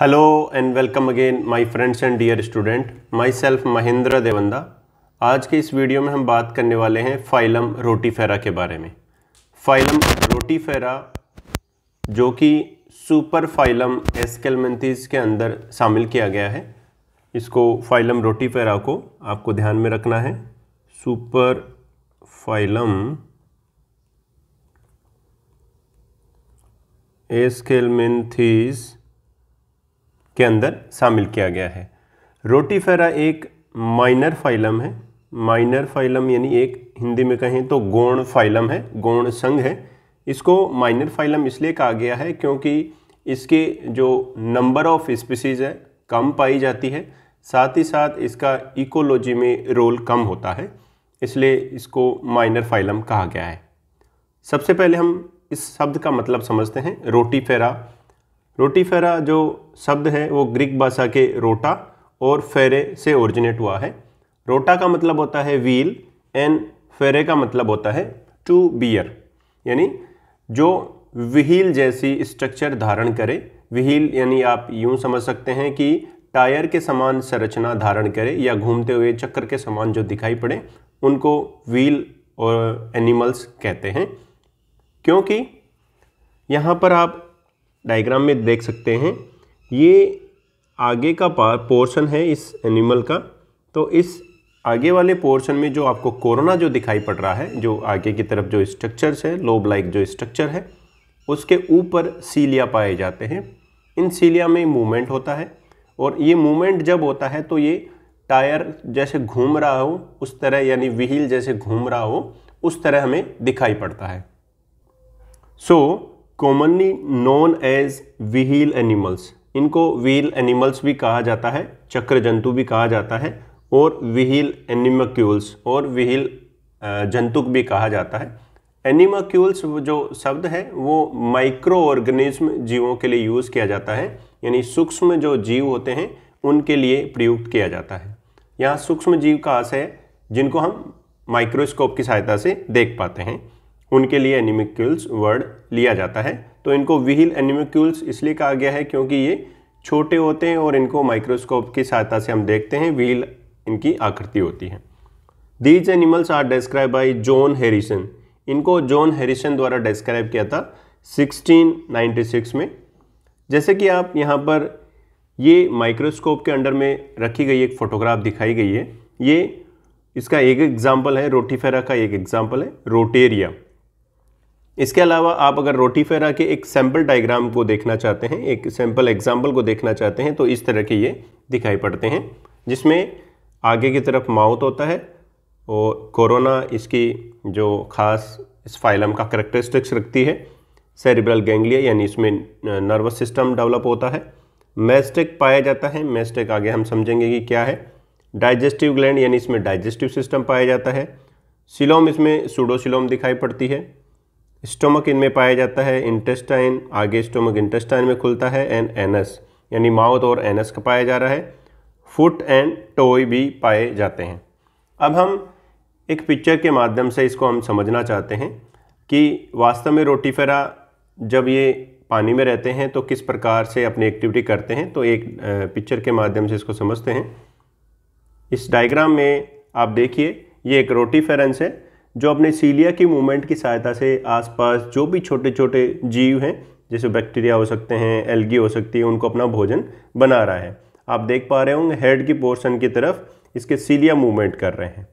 hello and welcome again my friends and dear student myself Mahendra Devanda आज के इस video में हम बात करने वाले हैं फाइलम रोटीफेरा के बारे में फाइलम रोटीफेरा जो कि सुपर फाइलम एस्केलमेंथीज के अंदर शामिल किया गया है इसको फाइलम रोटीफेरा को आपको ध्यान में रखना है सुपर फाइलम एस्केलमेंथीज़ के अंदर शामिल किया गया है रोटीफेरा एक माइनर फाइलम है माइनर फाइलम यानी एक हिंदी में कहें तो गौण फाइलम है गौण संघ है इसको माइनर फाइलम इसलिए कहा गया है क्योंकि इसके जो नंबर ऑफ स्पीसीज़ है कम पाई जाती है साथ ही साथ इसका इकोलॉजी में रोल कम होता है इसलिए इसको माइनर फाइलम कहा गया है सबसे पहले हम इस शब्द का मतलब समझते हैं रोटीफेरा रोटीफेरा जो शब्द है वो ग्रीक भाषा के रोटा और फेरे से ओरिजिनेट हुआ है रोटा का मतलब होता है व्हील एंड फेरे का मतलब होता है टू बियर यानी जो व्हील जैसी स्ट्रक्चर धारण करे व्हील यानी आप यूं समझ सकते हैं कि टायर के समान संरचना धारण करे या घूमते हुए चक्कर के समान जो दिखाई पड़े उनको व्हील और एनिमल्स कहते हैं क्योंकि यहाँ पर आप डायग्राम में देख सकते हैं ये आगे का पोर्शन है इस एनिमल का तो इस आगे वाले पोर्शन में जो आपको कोरोना जो दिखाई पड़ रहा है जो आगे की तरफ जो स्ट्रक्चर्स है लोब लाइक जो स्ट्रक्चर है उसके ऊपर सीलिया पाए जाते हैं इन सीलिया में मूवमेंट होता है और ये मूवमेंट जब होता है तो ये टायर जैसे घूम रहा हो उस तरह यानी व्हील जैसे घूम रहा हो उस तरह हमें दिखाई पड़ता है so so, commonly known as wheel animals इनको व्हील एनिमल्स भी कहा जाता है चक्र जंतु भी कहा जाता है और व्हील एनिमक्यूल्स और व्हील जंतुक भी कहा जाता है एनिमक्यूल्स जो शब्द है वो माइक्रो ऑर्गेनिज्म जीवों के लिए यूज़ किया जाता है यानी सूक्ष्म जो जीव होते हैं उनके लिए प्रयुक्त किया जाता है यहाँ सूक्ष्म जीव का आशय है जिनको हम माइक्रोस्कोप की सहायता से देख पाते हैं उनके लिए एनिमिक्यूल्स वर्ड लिया जाता है तो इनको व्हील एनिमिक्यूल्स इसलिए कहा गया है क्योंकि ये छोटे होते हैं और इनको माइक्रोस्कोप की सहायता से हम देखते हैं व्हील इनकी आकृति होती है these animals are describe by John Harrison इनको जॉन हेरिसन द्वारा डिस्क्राइब किया था 1696 में जैसे कि आप यहाँ पर ये माइक्रोस्कोप के अंडर में रखी गई एक फ़ोटोग्राफ दिखाई गई है ये इसका एक एग्जाम्पल है रोटीफेरा का एक एग्जाम्पल है रोटेरिया इसके अलावा आप अगर रोटी फेरा के एक सैम्पल डायग्राम को देखना चाहते हैं एक सैम्पल एग्जाम्पल को देखना चाहते हैं तो इस तरह के ये दिखाई पड़ते हैं जिसमें आगे की तरफ माउथ होता है और कोरोना इसकी जो खास इस फाइलम का करेक्टरिस्टिक्स रखती है सेरिब्रल गेंगलिया यानी इसमें नर्वस सिस्टम डेवलप होता है मेस्टेक पाया जाता है मेस्टेक आगे हम समझेंगे कि क्या है डाइजेस्टिव ग्लैंड यानी इसमें डाइजेस्टिव सिस्टम पाया जाता है सिलोम इसमें सूडोसिलोम दिखाई पड़ती है स्टोमक इनमें पाया जाता है इंटेस्टाइन आगे स्टोमक इंटेस्टाइन में खुलता है एंड एनस यानी माउथ और एनस का पाया जा रहा है फुट एंड टोय भी पाए जाते हैं अब हम एक पिक्चर के माध्यम से इसको हम समझना चाहते हैं कि वास्तव में रोटीफेरा जब ये पानी में रहते हैं तो किस प्रकार से अपनी एक्टिविटी करते हैं तो एक पिक्चर के माध्यम से इसको समझते हैं इस डायग्राम में आप देखिए ये एक रोटीफेरेंस है जो अपने सीलिया की मूवमेंट की सहायता से आसपास जो भी छोटे छोटे जीव हैं जैसे बैक्टीरिया हो सकते हैं एल्गी हो सकती है उनको अपना भोजन बना रहा है आप देख पा रहे होंगे हेड की पोर्शन की तरफ इसके सीलिया मूवमेंट कर रहे हैं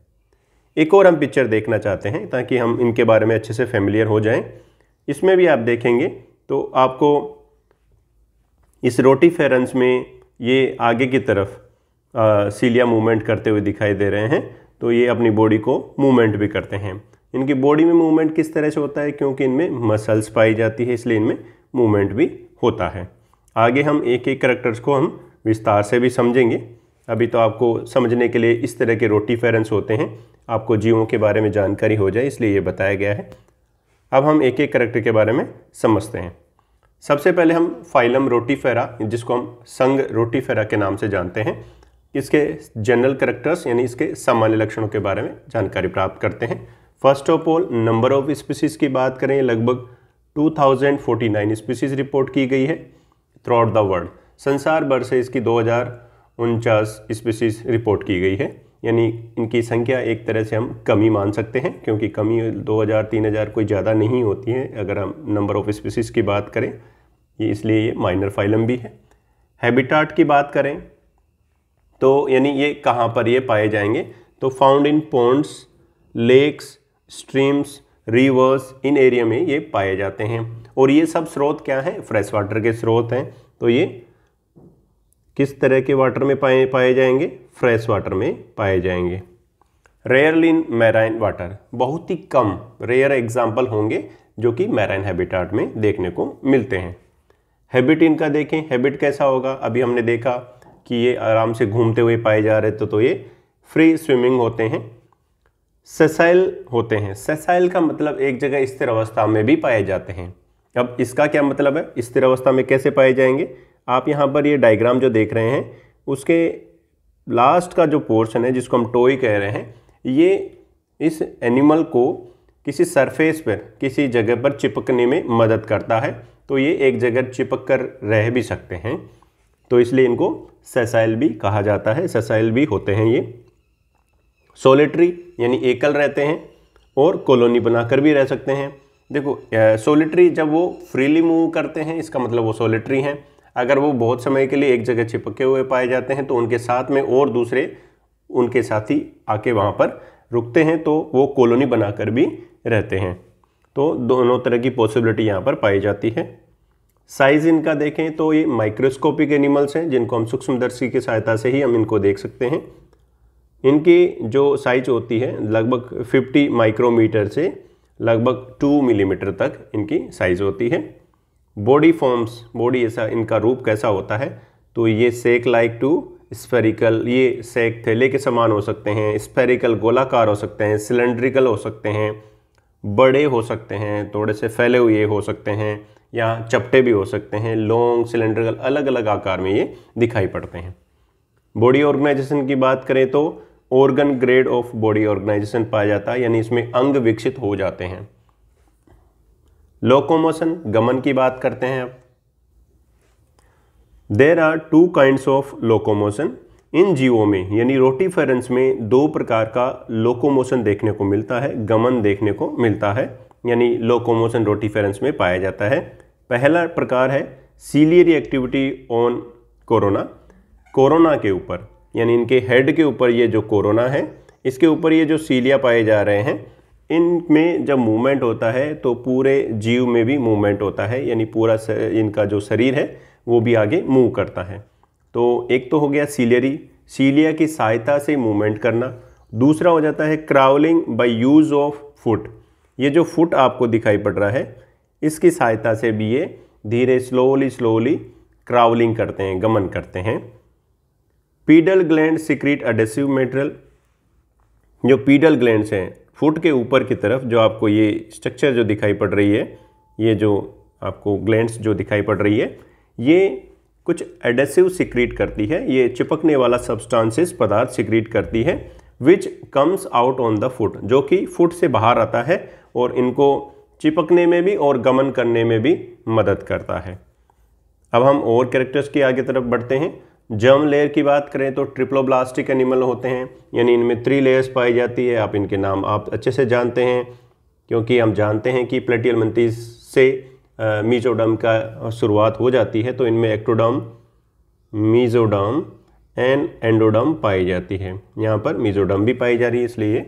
एक और हम पिक्चर देखना चाहते हैं ताकि हम इनके बारे में अच्छे से फेमिलियर हो जाएं इसमें भी आप देखेंगे तो आपको इस रोटी फेरेंस में ये आगे की तरफ आ, सीलिया मूवमेंट करते हुए दिखाई दे रहे हैं तो ये अपनी बॉडी को मूवमेंट भी करते हैं इनकी बॉडी में मूवमेंट किस तरह से होता है क्योंकि इनमें मसल्स पाई जाती है इसलिए इनमें मूवमेंट भी होता है आगे हम एक एक करेक्टर्स को हम विस्तार से भी समझेंगे अभी तो आपको समझने के लिए इस तरह के रोटी फेरेंस होते हैं आपको जीवों के बारे में जानकारी हो जाए इसलिए ये बताया गया है अब हम एक एक करेक्टर के बारे में समझते हैं सबसे पहले हम फाइलम रोटीफेरा जिसको हम संग रोटीफेरा के नाम से जानते हैं इसके जनरल करेक्टर्स यानी इसके सामान्य लक्षणों के बारे में जानकारी प्राप्त करते हैं first of all number of species की बात करें लगभग 2049 स्पीसीज़ रिपोर्ट की गई है थ्रू आउट द वर्ल्ड संसार भर से इसकी दो हज़ार स्पीसीज़ रिपोर्ट की गई है यानी इनकी संख्या एक तरह से हम कमी मान सकते हैं क्योंकि कमी 2000 3000 कोई ज़्यादा नहीं होती है अगर हम नंबर ऑफ स्पीसीज़ की बात करें ये इसलिए ये माइनर फाइलम भी है हैबिटाट की बात करें तो यानी ये कहाँ पर ये पाए जाएंगे तो found in ponds lakes streams rivers in area में ये पाए जाते हैं और ये सब स्रोत क्या हैं फ्रेश वाटर के स्रोत हैं तो ये किस तरह के वाटर में पाए पाए जाएंगे फ्रेश वाटर में पाए जाएंगे रेयरली इन मैराइन वाटर बहुत ही कम रेयर एग्जाम्पल होंगे जो कि मैराइन हैबिटाट में देखने को मिलते हैं हैबिट इनका देखें हैबिट कैसा होगा अभी हमने देखा कि ये आराम से घूमते हुए पाए जा रहे तो तो ये फ्री स्विमिंग होते हैं सेसाइल होते हैं सेसाइल का मतलब एक जगह स्थिर अवस्था में भी पाए जाते हैं अब इसका क्या मतलब है स्थिर अवस्था में कैसे पाए जाएंगे आप यहाँ पर ये डायग्राम जो देख रहे हैं उसके लास्ट का जो पोर्शन है जिसको हम टोई कह रहे हैं ये इस एनिमल को किसी सरफेस पर किसी जगह पर चिपकने में मदद करता है तो ये एक जगह चिपक कर रह भी सकते हैं तो इसलिए इनको ससाइल भी कहा जाता है ससाइल भी होते हैं ये सोलिट्री यानी एकल रहते हैं और कॉलोनी बनाकर भी रह सकते हैं देखो सोलिट्री जब वो फ्रीली मूव करते हैं इसका मतलब वो सोलिट्री हैं अगर वो बहुत समय के लिए एक जगह चिपके हुए पाए जाते हैं तो उनके साथ में और दूसरे उनके साथी आके वहाँ पर रुकते हैं तो वो कॉलोनी बनाकर भी रहते हैं तो दोनों तरह की पॉसिबिलिटी यहाँ पर पाई जाती है साइज इनका देखें तो ये माइक्रोस्कोपिक एनिमल्स हैं जिनको हम सूक्ष्मदर्शी की सहायता से ही हम इनको देख सकते हैं इनकी जो साइज होती है लगभग 50 माइक्रोमीटर से लगभग 2 मिलीमीटर तक इनकी साइज होती है बॉडी फॉर्म्स बॉडी ऐसा इनका रूप कैसा होता है तो ये सेक लाइक टू स्फेरिकल ये सेक थैले के समान हो सकते हैं स्पेरिकल गोलाकार हो सकते हैं सिलेंड्रिकल हो सकते हैं बड़े हो सकते हैं थोड़े से फैले हुए हो सकते हैं या चपटे भी हो सकते हैं लॉन्ग सिलेंड्रिकल अलग अलग आकार में ये दिखाई पड़ते हैं बॉडी ऑर्गेनाइजेशन की बात करें तो organ grade of body organisation पाया जाता है यानी इसमें अंग विकसित हो जाते हैं लोकोमोशन गमन की बात करते हैं अब there are two kind of locomotion in जीवों में यानी रोटीफेरेंस में दो प्रकार का लोकोमोशन देखने को मिलता है गमन देखने को मिलता है यानी लोकोमोशन रोटिफेरेंस में पाया जाता है पहला प्रकार है ciliary activity on corona corona के ऊपर यानी इनके हेड के ऊपर ये जो कोरोना है इसके ऊपर ये जो सीलिया पाए जा रहे हैं इनमें जब मूवमेंट होता है तो पूरे जीव में भी मूवमेंट होता है यानी पूरा इनका जो शरीर है वो भी आगे मूव करता है तो एक तो हो गया सीलियरी सीलिया की सहायता से मूवमेंट करना दूसरा हो जाता है crawling by use of foot ये जो फुट आपको दिखाई पड़ रहा है इसकी सहायता से भी ये धीरे स्लोली स्लोली क्रावलिंग करते हैं गमन करते हैं pedal gland secrete adhesive material जो पीडल ग्लैंड्स हैं फुट के ऊपर की तरफ जो आपको ये स्ट्रक्चर जो दिखाई पड़ रही है ये जो आपको ग्लैंड्स जो दिखाई पड़ रही है ये कुछ एडेसिव सिक्रीट करती है ये चिपकने वाला सब्सटांसिस पदार्थ सिक्रीट करती है which comes out on the foot जो कि फुट से बाहर आता है और इनको चिपकने में भी और गमन करने में भी मदद करता है अब हम और कैरेक्टर्स की आगे तरफ बढ़ते हैं जर्म लेयर की बात करें तो ट्रिप्लोब्लास्टिक एनिमल होते हैं यानी इनमें थ्री लेयर्स पाई जाती है आप इनके नाम आप अच्छे से जानते हैं क्योंकि हम जानते हैं कि प्लेटियल मंतीस से मीजोडम का शुरुआत हो जाती है तो इनमें एक्टोडम मीजोडम एंड एंडोडम पाई जाती है यहाँ पर मीजोडम भी पाई जा रही है इसलिए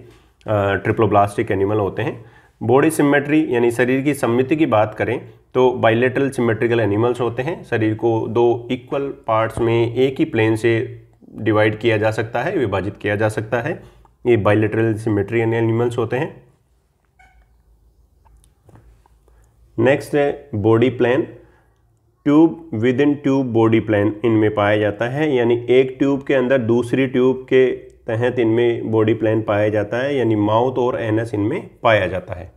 ट्रिप्लोब्लास्टिक एनिमल होते हैं बॉडी सिमेट्री यानी शरीर की सम्मिति की बात करें तो बाइलेटरल सिमेट्रिकल एनिमल्स होते हैं शरीर को दो इक्वल पार्ट्स में एक ही प्लेन से डिवाइड किया जा सकता है विभाजित किया जा सकता है ये बाइलेटरल सिमेट्री यानी एनिमल्स होते हैं नेक्स्ट है body plan tube within tube body plan इनमें पाया जाता है यानी एक ट्यूब के अंदर दूसरी ट्यूब के तहत इनमें बॉडी प्लान पाया जाता है यानी माउथ और एनस इनमें पाया जाता है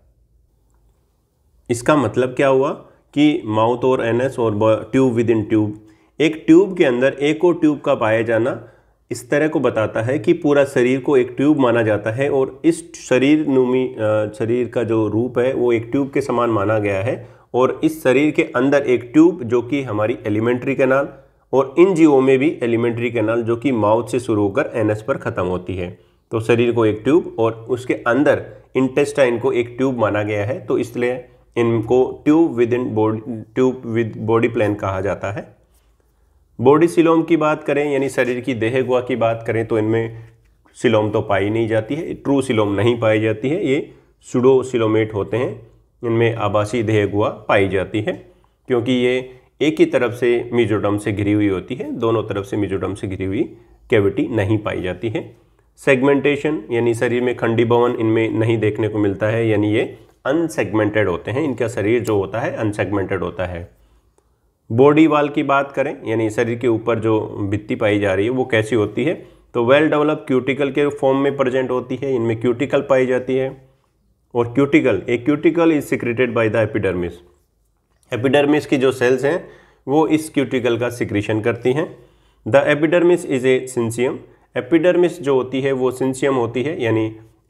इसका मतलब क्या हुआ कि माउथ और एनस और ट्यूब विद इन ट्यूब एक ट्यूब के अंदर एक और ट्यूब का पाया जाना इस तरह को बताता है कि पूरा शरीर को एक ट्यूब माना जाता है और इस शरीर नुमी शरीर का जो रूप है वो एक ट्यूब के समान माना गया है और इस शरीर के अंदर एक ट्यूब जो कि हमारी एलिमेंट्री कैनाल और इन जीवों में भी एलिमेंट्री कैनाल जो कि माउथ से शुरू होकर एनएस पर ख़त्म होती है तो शरीर को एक ट्यूब और उसके अंदर इंटेस्टाइन को एक ट्यूब माना गया है तो इसलिए इनको tube within body tube with body plan कहा जाता है बॉडी सिलोम की बात करें यानी शरीर की देह गुआ की बात करें तो इनमें सिलोम तो पाई नहीं जाती है ट्रू सिलोम नहीं पाई जाती है ये सुडो सिलोमेट होते हैं इनमें आभासी देह गुआ पाई जाती है क्योंकि ये एक ही तरफ से मिजोडम से घिरी हुई होती है दोनों तरफ से मिजोडम से घिरी हुई कैविटी नहीं पाई जाती है सेगमेंटेशन यानी शरीर में खंडी भवन इनमें नहीं देखने को मिलता है यानी ये अनसेगमेंटेड होते हैं इनका शरीर जो होता है अनसेगमेंटेड होता है बॉडी वाल की बात करें यानी शरीर के ऊपर जो भित्ती पाई जा रही है वो कैसी होती है तो वेल डेवलप क्यूटिकल के फॉर्म में प्रेजेंट होती है इनमें क्यूटिकल पाई जाती है और cuticle a cuticle is secreted by the epidermis epidermis की जो सेल्स हैं वो इस क्यूटिकल का सिक्रीशन करती हैं the epidermis is a syncytium epidermis जो होती है वो सिंसियम होती है यानी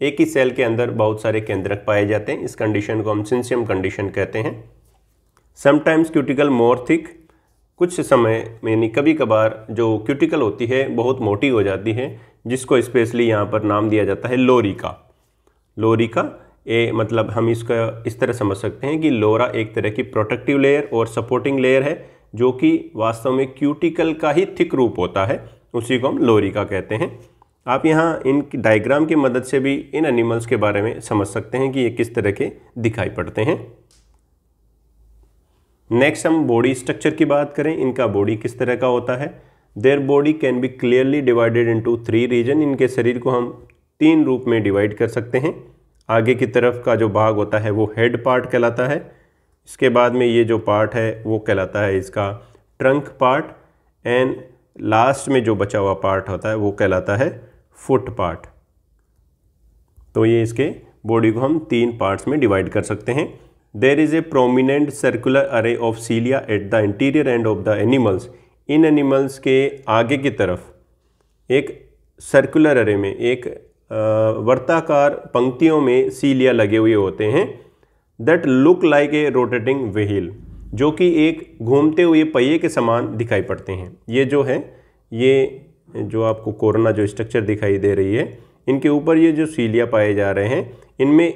एक ही सेल के अंदर बहुत सारे केंद्रक पाए जाते हैं इस कंडीशन को हम सिंसियम कंडीशन कहते हैं समटाइम्स क्यूटिकल मोर थिक कुछ समय यानी कभी कभार जो क्यूटिकल होती है बहुत मोटी हो जाती है जिसको स्पेशली यहाँ पर नाम दिया जाता है लोरिका लोरिका ये मतलब हम इसका इस तरह समझ सकते हैं कि लोरा एक तरह की प्रोटेक्टिव लेयर और सपोर्टिंग लेयर है जो कि वास्तव में क्यूटिकल का ही थिक रूप होता है उसी को हम लोरिका कहते हैं आप यहाँ इन डायग्राम की मदद से भी इन एनिमल्स के बारे में समझ सकते हैं कि ये किस तरह के दिखाई पड़ते हैं नेक्स्ट हम बॉडी स्ट्रक्चर की बात करें इनका बॉडी किस तरह का होता है their body can be clearly divided into three region इनके शरीर को हम तीन रूप में डिवाइड कर सकते हैं आगे की तरफ का जो भाग होता है वो हेड पार्ट कहलाता है इसके बाद में ये जो पार्ट है वो कहलाता है इसका ट्रंक पार्ट एंड लास्ट में जो बचा हुआ पार्ट होता है वो कहलाता है फुट पार्ट तो ये इसके बॉडी को हम तीन पार्ट्स में डिवाइड कर सकते हैं there is a prominent circular array of cilia at the interior end of the animals इन एनिमल्स के आगे की तरफ एक सर्कुलर अरे में एक वर्ताकार पंक्तियों में सीलिया लगे हुए होते हैं that look like a rotating wheel जो कि एक घूमते हुए पहिए के समान दिखाई पड़ते हैं ये जो है ये जो आपको कोरोना जो स्ट्रक्चर दिखाई दे रही है इनके ऊपर ये जो सीलिया पाए जा रहे हैं इनमें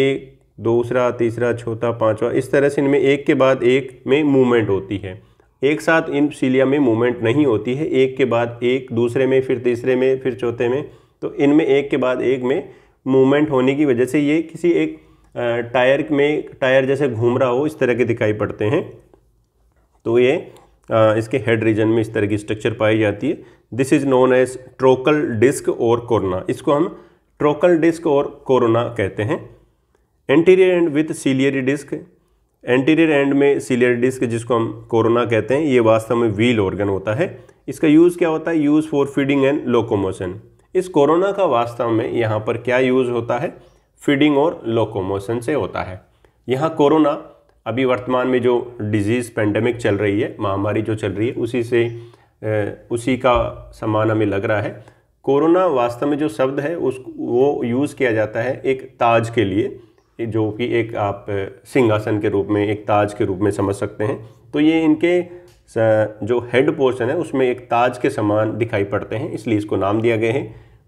एक दूसरा तीसरा चौथा पांचवा इस तरह से इनमें एक के बाद एक में मूवमेंट होती है एक साथ इन सीलिया में मूवमेंट नहीं होती है एक के बाद एक दूसरे में फिर तीसरे में फिर चौथे में तो इनमें एक के बाद एक में मूवमेंट होने की वजह से ये किसी एक टायर में टायर जैसे घूम रहा हो इस तरह के दिखाई पड़ते हैं तो ये इसके हेड रीजन में इस तरह की स्ट्रक्चर पाई जाती है this is known as trochal disc और कोरोना इसको हम ट्रोकल डिस्क और कोरोना कहते हैं anterior end with ciliary disc anterior end में सीलियरी डिस्क जिसको हम कोरोना कहते हैं ये वास्तव में व्हील ऑर्गन होता है इसका यूज़ क्या होता है use for feeding and locomotion इस कोरोना का वास्तव में यहाँ पर क्या यूज़ होता है फीडिंग और लोकोमोशन से होता है यहाँ कोरोना अभी वर्तमान में जो डिजीज़ पेंडेमिक चल रही है महामारी जो चल रही है उसी से उसी का समान हमें लग रहा है कोरोना वास्तव में जो शब्द है उस वो यूज़ किया जाता है एक ताज के लिए जो कि एक आप सिंहासन के रूप में एक ताज के रूप में समझ सकते हैं तो ये इनके जो हेड पोर्शन है उसमें एक ताज के समान दिखाई पड़ते हैं इसलिए इसको नाम दिया गया है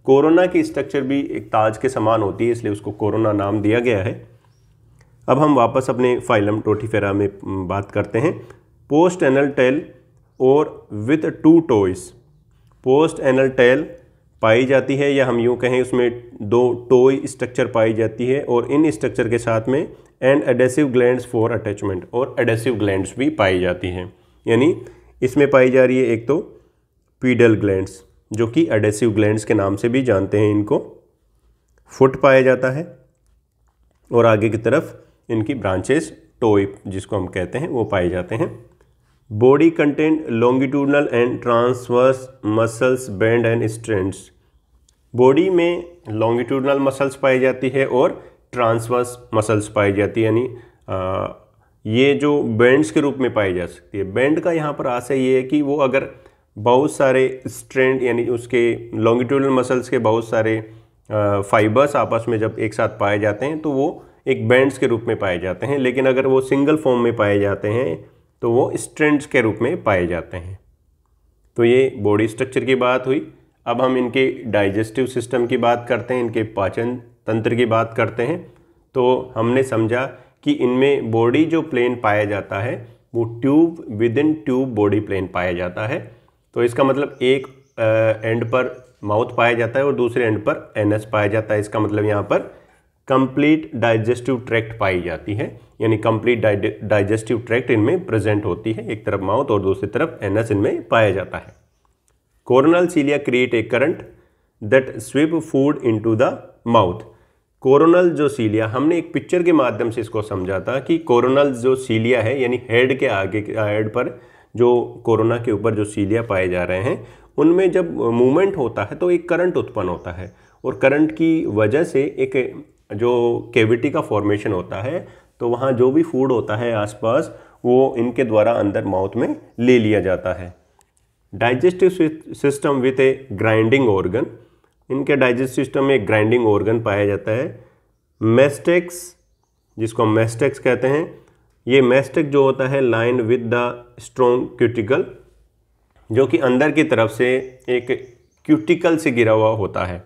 कोरोना की स्ट्रक्चर भी एक ताज के समान होती है इसलिए उसको कोरोना नाम दिया गया है अब हम वापस अपने फाइलम टोटीफेरा में बात करते हैं पोस्ट एनल टेल और with two toes post anal tail पाई जाती है या हम यूँ कहें उसमें दो टोय स्ट्रक्चर पाई जाती है और इन स्ट्रक्चर के साथ में and adhesive glands for attachment और एडेसिव ग्लैंड्स भी पाई जाती हैं यानी इसमें पाई जा रही है एक तो पीडल ग्लैंड्स जो कि एडेसिव ग्लैंड्स के नाम से भी जानते हैं इनको फुट पाया जाता है और आगे की तरफ इनकी ब्रांचेस टोइप जिसको हम कहते हैं वो पाए जाते हैं body content longitudinal and transverse muscles band and strands body में लॉन्गिट्यूडनल मसल्स पाई जाती है और ट्रांसवर्स मसल्स पाई जाती है यानी ये जो बैंड्स के रूप में पाई जा सकती है बैंड का यहाँ पर आशय ये है कि वो अगर बहुत सारे स्ट्रेंड यानी उसके लॉन्गिट्यूडल मसल्स के बहुत सारे फाइबर्स आपस में जब एक साथ पाए जाते हैं तो वो एक बैंड्स के रूप में पाए जाते हैं लेकिन अगर वो सिंगल फॉर्म में पाए जाते हैं तो वो स्ट्रेंड्स के रूप में पाए जाते हैं तो ये बॉडी स्ट्रक्चर की बात हुई अब हम इनके डाइजेस्टिव सिस्टम की बात करते हैं इनके पाचन तंत्र की बात करते हैं तो हमने समझा कि इनमें बॉडी जो प्लेन पाया जाता है वो tube within tube body plan पाया जाता है तो इसका मतलब एक एंड पर माउथ पाया जाता है और दूसरे एंड पर एनएस पाया जाता है इसका मतलब यहाँ पर कंप्लीट डाइजेस्टिव ट्रैक्ट पाई जाती है यानी कंप्लीट डाइजेस्टिव ट्रैक्ट इनमें प्रेजेंट होती है एक तरफ माउथ और दूसरी तरफ एनएस इनमें पाया जाता है coronal cilia create a current that sweep food to the mouth coronal जो सीलिया हमने एक पिक्चर के माध्यम से इसको समझा था कि कोरोनल जो सीलिया है यानी हेड के आगे हेड पर जो कोरोना के ऊपर जो सीलिया पाए जा रहे हैं उनमें जब मूवमेंट होता है तो एक करंट उत्पन्न होता है और करंट की वजह से एक जो केविटी का फॉर्मेशन होता है तो वहाँ जो भी फूड होता है आसपास वो इनके द्वारा अंदर माउथ में ले लिया जाता है digestive system with a grinding organ इनके डाइजेस्ट सिस्टम में एक ग्राइंडिंग ऑर्गन पाया जाता है मेस्टेक्स जिसको हम मेस्टेक्स कहते हैं ये मेस्टेक जो होता है line with the strong cuticle जो कि अंदर की तरफ से एक क्यूटिकल से गिरा हुआ होता है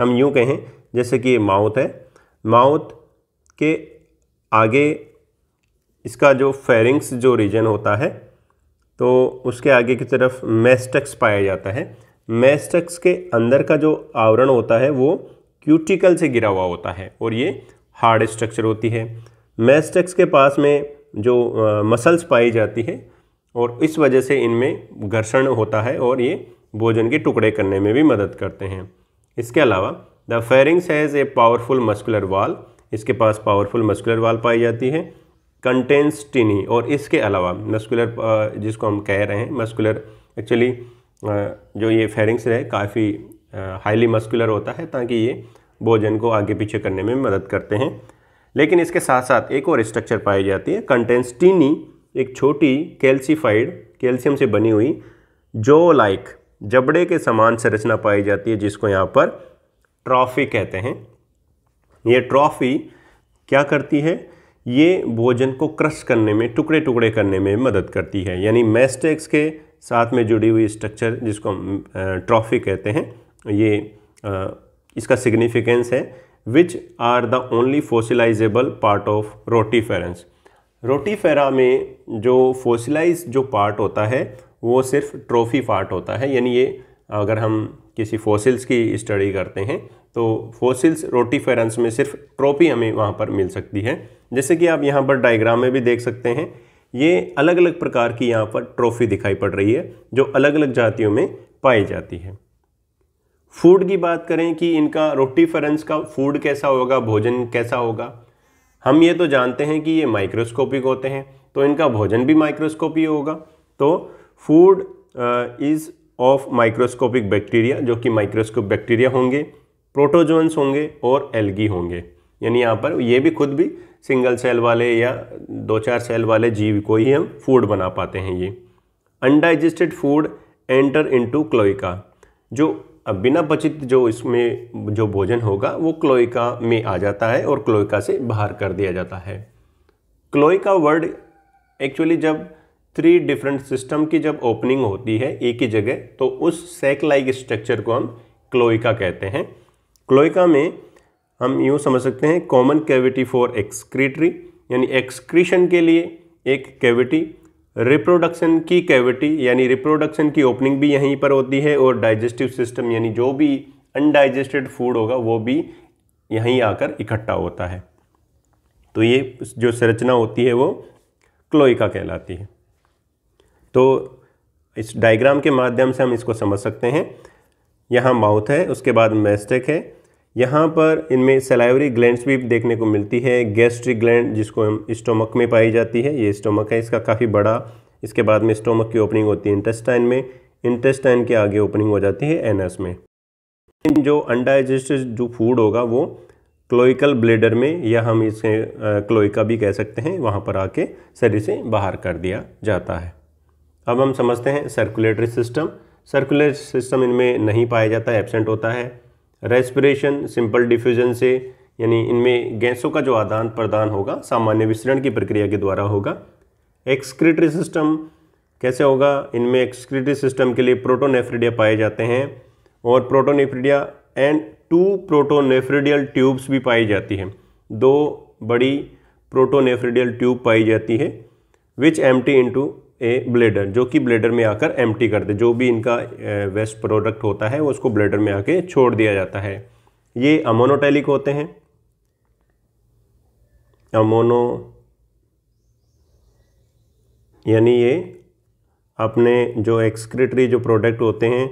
हम यूँ कहें जैसे कि ये माउथ है माउथ के आगे इसका जो फेरिंग्स जो रीजन होता है तो उसके आगे की तरफ मेस्टेक्स पाया जाता है मैस्टक्स के अंदर का जो आवरण होता है वो क्यूटिकल से गिरा हुआ होता है और ये हार्ड स्ट्रक्चर होती है मैस्टक्स के पास में जो मसल्स पाई जाती है और इस वजह से इनमें घर्षण होता है और ये भोजन के टुकड़े करने में भी मदद करते हैं इसके अलावा the pharynx has a powerful muscular wall इसके पास पावरफुल मस्कुलर वाल पाई जाती है कंटेंस टिनी और इसके अलावा मस्कुलर जिसको हम कह रहे हैं मस्कुलर एक्चुअली जो ये फेरिंग्स है काफ़ी हाईली मस्कुलर होता है ताकि ये भोजन को आगे पीछे करने में मदद करते हैं लेकिन इसके साथ साथ एक और स्ट्रक्चर पाई जाती है कंटेंसटीनी एक छोटी कैल्सीफाइड कैल्शियम से बनी हुई जो लाइक जबड़े के समान संरचना पाई जाती है जिसको यहाँ पर ट्रॉफी कहते हैं ये ट्रॉफी क्या करती है ये भोजन को क्रश करने में टुकड़े टुकड़े करने में मदद करती है यानी मैस्टेक्स के साथ में जुड़ी हुई स्ट्रक्चर जिसको हम ट्रॉफी कहते हैं ये आ, इसका सिग्निफिकेंस है which are the only fossilizable part of rotiferans rotifera में जो फोसिलाइज जो पार्ट होता है वो सिर्फ ट्रॉफी पार्ट होता है यानी ये अगर हम किसी फोसिल्स की स्टडी करते हैं तो फोसिल्स रोटीफेरेंस में सिर्फ ट्रॉफी हमें वहाँ पर मिल सकती है जैसे कि आप यहाँ पर डायग्राम में भी देख सकते हैं ये अलग अलग प्रकार की यहाँ पर ट्रॉफी दिखाई पड़ रही है जो अलग अलग जातियों में पाई जाती है फूड की बात करें कि इनका रोटी फरेंस का फूड कैसा होगा भोजन कैसा होगा हम ये तो जानते हैं कि ये माइक्रोस्कोपिक होते हैं तो इनका भोजन भी माइक्रोस्कोपी होगा तो food is of microscopic bacteria जो कि माइक्रोस्कोप बैक्टीरिया होंगे प्रोटोजोन्स होंगे और एल्गी होंगे यानी यहाँ पर ये भी खुद भी सिंगल सेल वाले या दो चार सेल वाले जीव को ही हम फूड बना पाते हैं ये undigested food enter into cloaca जो बिना पचित जो इसमें जो भोजन होगा वो क्लोइका में आ जाता है और क्लोइका से बाहर कर दिया जाता है क्लोइका वर्ड एक्चुअली जब थ्री डिफरेंट सिस्टम की जब ओपनिंग होती है एक ही जगह तो उस सेक लाइक स्ट्रक्चर को हम क्लोइका कहते हैं क्लोइका में हम यूँ समझ सकते हैं कॉमन कैविटी फॉर एक्सक्रीटरी यानी एक्सक्रीशन के लिए एक कैविटी रिप्रोडक्शन की कैविटी यानी रिप्रोडक्शन की ओपनिंग भी यहीं पर होती है और डाइजेस्टिव सिस्टम यानी जो भी अनडाइजेस्टेड फूड होगा वो भी यहीं आकर इकट्ठा होता है तो ये जो संरचना होती है वो क्लोइका कहलाती है तो इस डायग्राम के माध्यम से हम इसको समझ सकते हैं यहाँ माउथ है उसके बाद मेस्टेक है यहाँ पर इनमें सेलाइवरी ग्लैंड्स भी देखने को मिलती है गैस्ट्रिक ग्लैंड जिसको हम स्टोमक में पाई जाती है ये स्टोमक है इसका काफ़ी बड़ा इसके बाद में स्टोमक की ओपनिंग होती है इंटेस्टाइन में इंटेस्टाइन के आगे ओपनिंग हो जाती है एनएस में जो अनडाइजेस्टेड जो फूड होगा वो क्लोइकल ब्लेडर में या हम इसे क्लोइका भी कह सकते हैं वहाँ पर आके शरीर से बाहर कर दिया जाता है अब हम समझते हैं सर्कुलेटरी सिस्टम सर्कुलेटरी सिस्टम इनमें नहीं पाया जाता एबसेंट होता है रेस्पिरेशन सिंपल डिफ्यूजन से यानी इनमें गैसों का जो आदान प्रदान होगा सामान्य विसरण की प्रक्रिया के द्वारा होगा एक्सक्रीटरी सिस्टम कैसे होगा इनमें एक्सक्रीटरी सिस्टम के लिए प्रोटोनेफ्रिडिया पाए जाते हैं और protonephridia and two protonephridial tubes भी पाई जाती हैं दो बड़ी प्रोटोनेफ्रिडियल ट्यूब पाई जाती है which empty into a bladder जो कि ब्लेडर में आकर एम कर दे जो भी इनका वेस्ट प्रोडक्ट होता है वो उसको ब्लेडर में आके छोड़ दिया जाता है ये अमोनोटैलिक होते हैं अमोनो यानी ये अपने जो एक्सक्रेटरी जो प्रोडक्ट होते हैं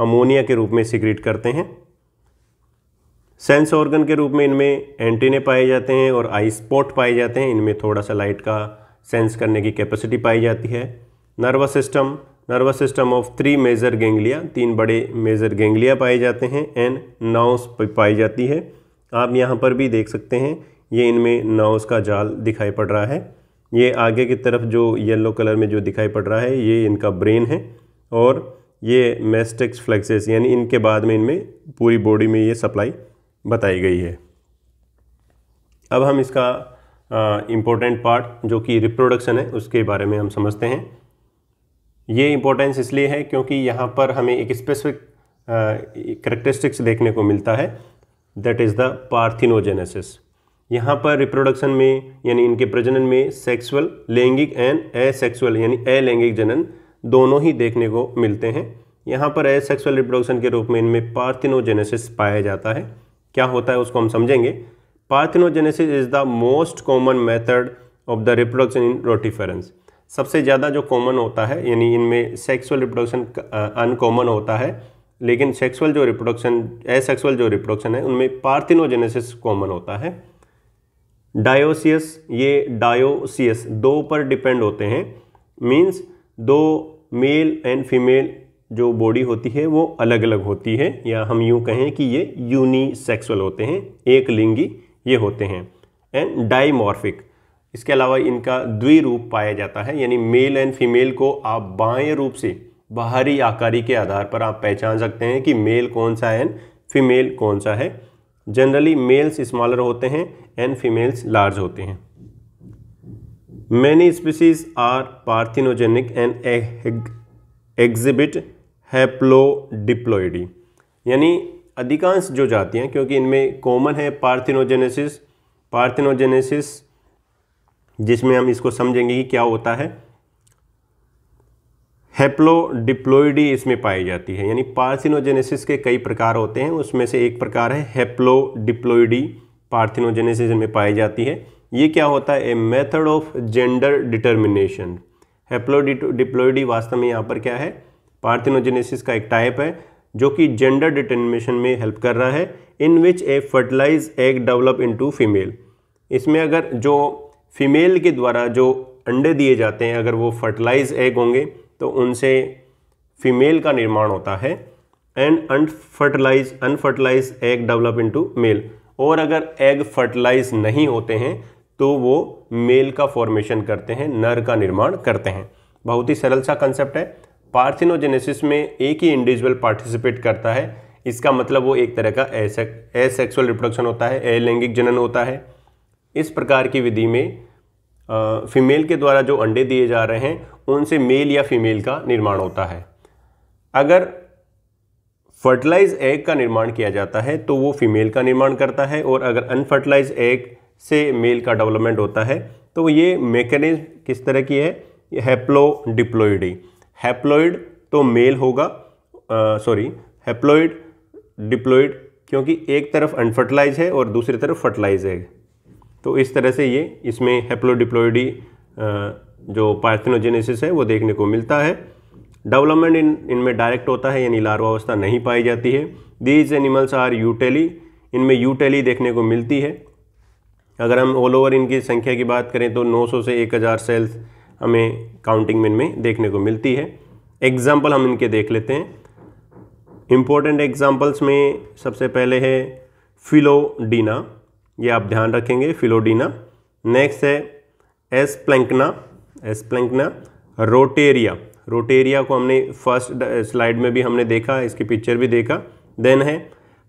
अमोनिया के रूप में सिक्रीट करते हैं सेंस ऑर्गन के रूप में इनमें एंटीने पाए जाते हैं और आई स्पॉट पाए जाते हैं इनमें थोड़ा सा लाइट का सेंस करने की कैपेसिटी पाई जाती है nervous system nervous system of three major ganglia तीन बड़े मेजर गेंगलिया पाए जाते हैं एंड नाउस पाई जाती है आप यहाँ पर भी देख सकते हैं ये इनमें नाउस का जाल दिखाई पड़ रहा है ये आगे की तरफ जो येलो कलर में जो दिखाई पड़ रहा है ये इनका ब्रेन है और ये मेस्टिक्स फ्लेक्सेस यानी इनके बाद में इनमें पूरी बॉडी में ये सप्लाई बताई गई है अब हम इसका इम्पोर्टेंट पार्ट जो कि रिप्रोडक्शन है उसके बारे में हम समझते हैं ये इम्पोर्टेंस इसलिए है क्योंकि यहाँ पर हमें एक स्पेसिफिक करेक्टरिस्टिक्स देखने को मिलता है दैट इज़ द पार्थिनोजेनेसिस यहाँ पर रिप्रोडक्शन में यानी इनके प्रजनन में सेक्सुअल लैंगिक एंड एसेक्सुअल यानी अलैंगिक जनन दोनों ही देखने को मिलते हैं यहाँ पर एसेक्सुअल रिप्रोडक्शन के रूप में इनमें पार्थिनोजेनेसिस पाया जाता है क्या होता है उसको हम समझेंगे parthenogenesis is the most common method of the reproduction in rotiferans सबसे ज़्यादा जो कॉमन होता है यानी इनमें सेक्सुअल रिप्रोडक्शन अनकॉमन होता है लेकिन सेक्सुअल जो रिप्रोडक्शन एसेक्सुअल जो रिप्रोडक्शन है उनमें पार्थिनोजेनेसिस कॉमन होता है डायोसियस ये डायोसियस दो पर डिपेंड होते हैं मीन्स दो मेल एंड फीमेल जो बॉडी होती है वो अलग अलग होती है या हम यूँ कहें कि ये यूनिसेक्सुअल होते हैं एक लिंगी ये होते हैं एंड डाइमॉर्फिक इसके अलावा इनका द्विरूप पाया जाता है यानी मेल एंड फीमेल को आप बाएं रूप से बाहरी आकारी के आधार पर आप पहचान सकते हैं कि मेल कौन सा है एंड फीमेल कौन सा है जनरली मेल्स स्मॉलर होते हैं एंड फीमेल्स लार्ज होते हैं many species are parthenogenic and exhibit haplodiploidy यानी अधिकांश जो जातियाँ क्योंकि इनमें कॉमन है पार्थिनोजेनेसिस पार्थिनोजेनेसिस जिसमें हम इसको समझेंगे कि क्या होता है हेप्लोडिप्लोइडी इसमें पाई जाती है यानी पार्थिनोजेनेसिस के कई प्रकार होते हैं उसमें से एक प्रकार है हेप्लोडिप्लोइडी पार्थिनोजेनेसिस में पाई जाती है ये क्या होता है a method of gender determination haplodiploidy वास्तव में यहाँ पर क्या है पार्थिनोजेनेसिस का एक टाइप है जो कि जेंडर डिटर्मिनेशन में हेल्प कर रहा है in which a fertilize egg develop into female इसमें अगर जो फीमेल के द्वारा जो अंडे दिए जाते हैं अगर वो फर्टिलाइज एग होंगे तो उनसे फीमेल का निर्माण होता है and unfertilize unfertilize egg develop into male और अगर एग फर्टिलाइज नहीं होते हैं तो वो मेल का फॉर्मेशन करते हैं नर का निर्माण करते हैं बहुत ही सरल सा कंसेप्ट है पार्थिनोजेनेसिस में एक ही इंडिविजुअल पार्टिसिपेट करता है इसका मतलब वो एक तरह का एसेक्सुअल रिप्रोडक्शन होता है अलैंगिक जनन होता है इस प्रकार की विधि में फीमेल के द्वारा जो अंडे दिए जा रहे हैं उनसे मेल या फीमेल का निर्माण होता है अगर फर्टिलाइज एग का निर्माण किया जाता है तो वो फीमेल का निर्माण करता है और अगर अनफर्टिलाइज एग से मेल का डेवलपमेंट होता है तो ये मैकेनिज्म किस तरह की है हैप्लो डिप्लोइडी हैप्लोइड तो मेल होगा सॉरी हैप्लोइड डिप्लोइड क्योंकि एक तरफ अनफर्टिलाइज है और दूसरी तरफ फर्टिलाइज है तो इस तरह से ये इसमें हेप्लोडिप्लोइडी जो पार्थिनोजेनेसिस है वो देखने को मिलता है डेवलपमेंट इन इनमें डायरेक्ट होता है यानी अवस्था नहीं पाई जाती है दीज एनिमल्स आर यूटेली इनमें यूटेली देखने को मिलती है अगर हम ऑल ओवर इनकी संख्या की बात करें तो 900 से 1000 सेल्स हमें काउंटिंग में इनमें देखने को मिलती है एग्जाम्पल हम इनके देख लेते हैं इम्पोर्टेंट एग्जाम्पल्स में सबसे पहले है फिलोडीना ये आप ध्यान रखेंगे फिलोडीना नेक्स्ट है Asplanchna Asplanchna rotaria rotaria को हमने फर्स्ट स्लाइड uh, में भी हमने देखा इसकी पिक्चर भी देखा देन है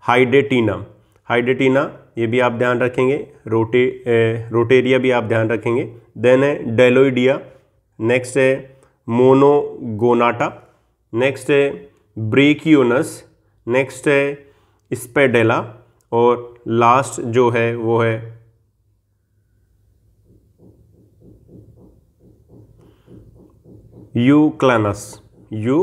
हाइडेटीना हाइडेटीना ये भी आप ध्यान रखेंगे रोटे ए, रोटेरिया भी आप ध्यान रखेंगे देन है डेलोइडिया नेक्स्ट है मोनोगोनाटा नेक्स्ट है ब्रेकियोनस नेक्स्ट है स्पेडेला और लास्ट जो है वो है यू यू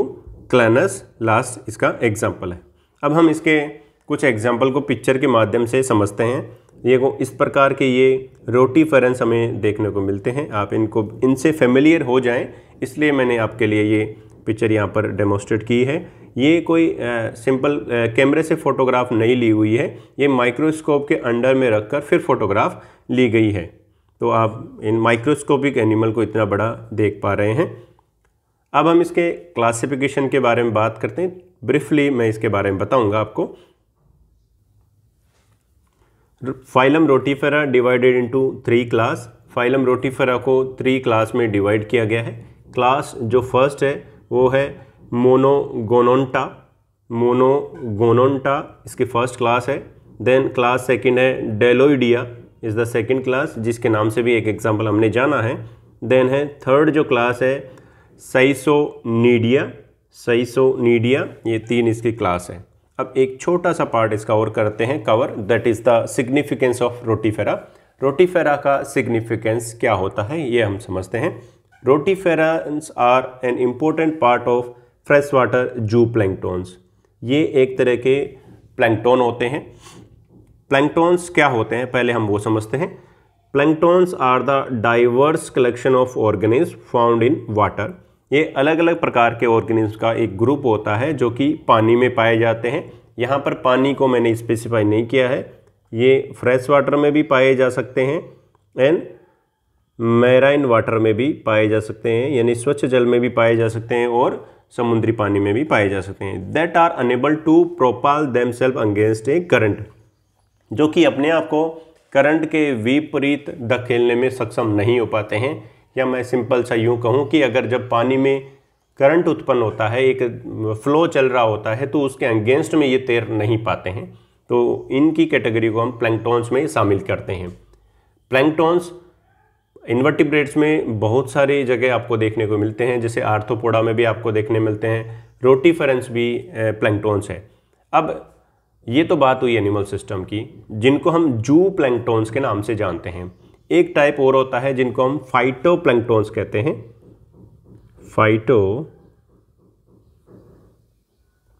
क्लैनस लास्ट इसका एग्जाम्पल है अब हम इसके कुछ एग्जाम्पल को पिक्चर के माध्यम से समझते हैं ये को इस प्रकार के ये रोटी फरेंस हमें देखने को मिलते हैं आप इनको इनसे फेमिलियर हो जाएं इसलिए मैंने आपके लिए ये पिक्चर यहाँ पर डेमोस्ट्रेट की है ये कोई आ, सिंपल कैमरे से फ़ोटोग्राफ नहीं ली हुई है ये माइक्रोस्कोप के अंडर में रखकर फिर फ़ोटोग्राफ ली गई है तो आप इन माइक्रोस्कोपिक एनिमल को इतना बड़ा देख पा रहे हैं अब हम इसके क्लासिफिकेशन के बारे में बात करते हैं ब्रीफली मैं इसके बारे में बताऊँगा आपको phylum rotifera divided into three class phylum rotifera को थ्री क्लास में डिवाइड किया गया है क्लास जो फर्स्ट है वो है मोनोगोनोंटा मोनोगोनोंटा इसकी फर्स्ट क्लास है देन क्लास सेकंड है bdelloidea is the second class जिसके नाम से भी एक एग्जांपल हमने जाना है देन है थर्ड जो क्लास है सईसो नीडिया ये तीन इसकी क्लास है अब एक छोटा सा पार्ट इसका और करते हैं cover that is the significance of rotifera rotifera का सिग्निफिकेंस क्या होता है ये हम समझते हैं rotiferas are an important part of fresh water zooplanktons ये एक तरह के प्लैंकटोन होते हैं प्लैंकटोन्स क्या होते हैं पहले हम वो समझते हैं planktons are the diverse collection of organism found in water ये अलग अलग प्रकार के ऑर्गेनिज्म का एक ग्रुप होता है जो कि पानी में पाए जाते हैं यहाँ पर पानी को मैंने स्पेसिफाई नहीं किया है ये फ्रेश वाटर में भी पाए जा सकते हैं एंड मैराइन वाटर में भी पाए जा सकते हैं यानी स्वच्छ जल में भी पाए जा सकते हैं और समुद्री पानी में भी पाए जा सकते हैं that are unable to propel themselves against a current जो कि अपने आप को करंट के विपरीत धकेलने में सक्षम नहीं हो पाते हैं या मैं सिंपल सा यूँ कहूँ कि अगर जब पानी में करंट उत्पन्न होता है एक फ्लो चल रहा होता है तो उसके अंगेंस्ट में ये तैर नहीं पाते हैं तो इनकी कैटेगरी को हम प्लैंकटॉन्स में शामिल करते हैं प्लैंकटॉन्स इन्वर्टिब्रेट्स में बहुत सारी जगह आपको देखने को मिलते हैं जैसे आर्थोपोडा में भी आपको देखने मिलते हैं रोटीफरेंस भी प्लैंकटॉन्स है अब ये तो बात हुई एनिमल सिस्टम की जिनको हम जू प्लैंकटॉन्स के नाम से जानते हैं एक टाइप और होता है जिनको हम फाइटो प्लैंकटोन्स कहते हैं फाइटो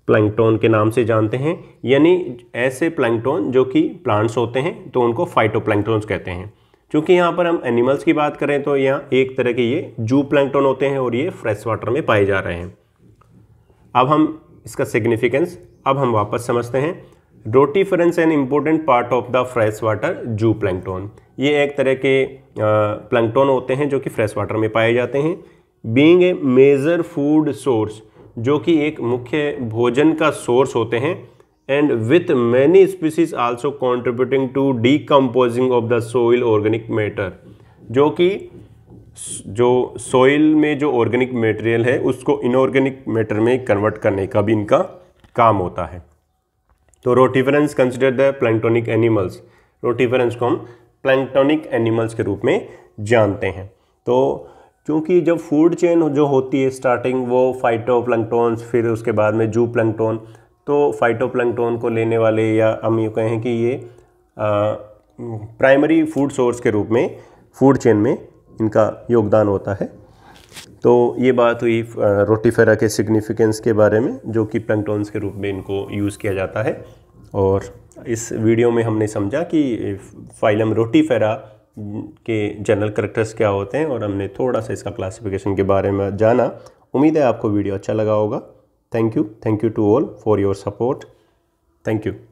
प्लैंकटोन के नाम से जानते हैं यानी ऐसे प्लैंकटोन जो कि प्लांट्स होते हैं तो उनको फाइटो प्लैंकटोन्स कहते हैं क्योंकि यहाँ पर हम एनिमल्स की बात करें तो यहाँ एक तरह के ये जू प्लैंकटोन होते हैं और ये फ्रेश वाटर में पाए जा रहे हैं अब हम इसका सिग्निफिकेंस अब हम वापस समझते हैं rotiferans an important part of the fresh water zooplankton ये एक तरह के प्लैंकटोन होते हैं जो कि फ्रेश वाटर में पाए जाते हैं being a major food source जो कि एक मुख्य भोजन का सोर्स होते हैं and with many species also contributing to decomposing of the soil organic matter जो कि जो सोइल में जो ऑर्गेनिक मटेरियल है उसको इनऑर्गेनिक मैटर में कन्वर्ट करने का भी इनका काम होता है तो rotiferans consider the planktonic animals rotiferans को हम प्लैंक्टोनिक एनिमल्स के रूप में जानते हैं तो क्योंकि जब फूड चेन जो होती है स्टार्टिंग वो फाइटो प्लंक्टोन्स फिर उसके बाद में जू प्लंक्टोन तो फाइटो प्लंक्टोन को लेने वाले या हम यूँ कहें कि ये प्राइमरी फूड सोर्स के रूप में फूड चेन में इनका योगदान होता है तो ये बात हुई रोटीफेरा के सिग्निफिकेंस के बारे में जो कि प्लैंकटोन्स के रूप में इनको यूज़ किया जाता है और इस वीडियो में हमने समझा कि फाइलम रोटीफेरा के जनरल करेक्टर्स क्या होते हैं और हमने थोड़ा सा इसका क्लासिफिकेशन के बारे में जाना उम्मीद है आपको वीडियो अच्छा लगा होगा thank you thank you to all for your support thank you